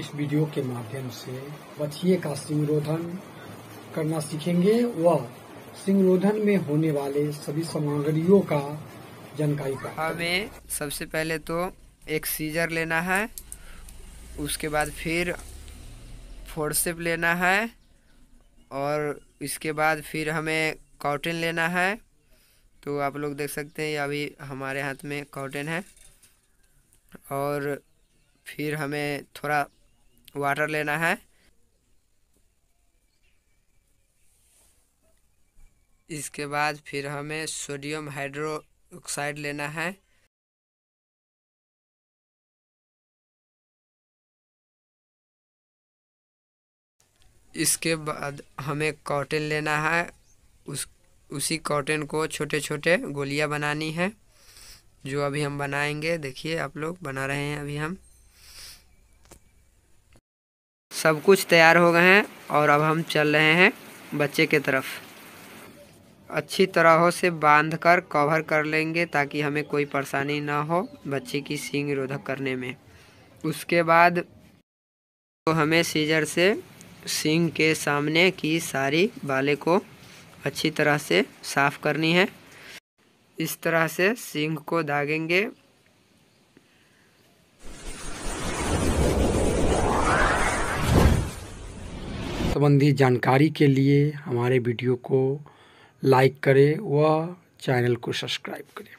इस वीडियो के माध्यम से बछिए का सिंगरोधन करना सीखेंगे व सिंगरोधन में होने वाले सभी सामग्रियों का जानकारी हमें सबसे पहले तो एक सीजर लेना है उसके बाद फिर फोरसेप लेना है और इसके बाद फिर हमें कॉटन लेना है तो आप लोग देख सकते हैं अभी हमारे हाथ में कॉटन है और फिर हमें थोड़ा वाटर लेना है इसके बाद फिर हमें सोडियम हाइड्रोक्साइड लेना है इसके बाद हमें कॉटन लेना है उस उसी कॉटन को छोटे छोटे गोलियां बनानी है जो अभी हम बनाएंगे देखिए आप लोग बना रहे हैं अभी हम सब कुछ तैयार हो गए हैं और अब हम चल रहे हैं बच्चे के तरफ अच्छी तरह से बांध कर कवर कर लेंगे ताकि हमें कोई परेशानी ना हो बच्चे की सींग रोधक करने में उसके बाद तो हमें सीजर से सींग के सामने की सारी बाले को अच्छी तरह से साफ़ करनी है इस तरह से सींग को दागेंगे संबंधी जानकारी के लिए हमारे वीडियो को लाइक करें व चैनल को सब्सक्राइब करें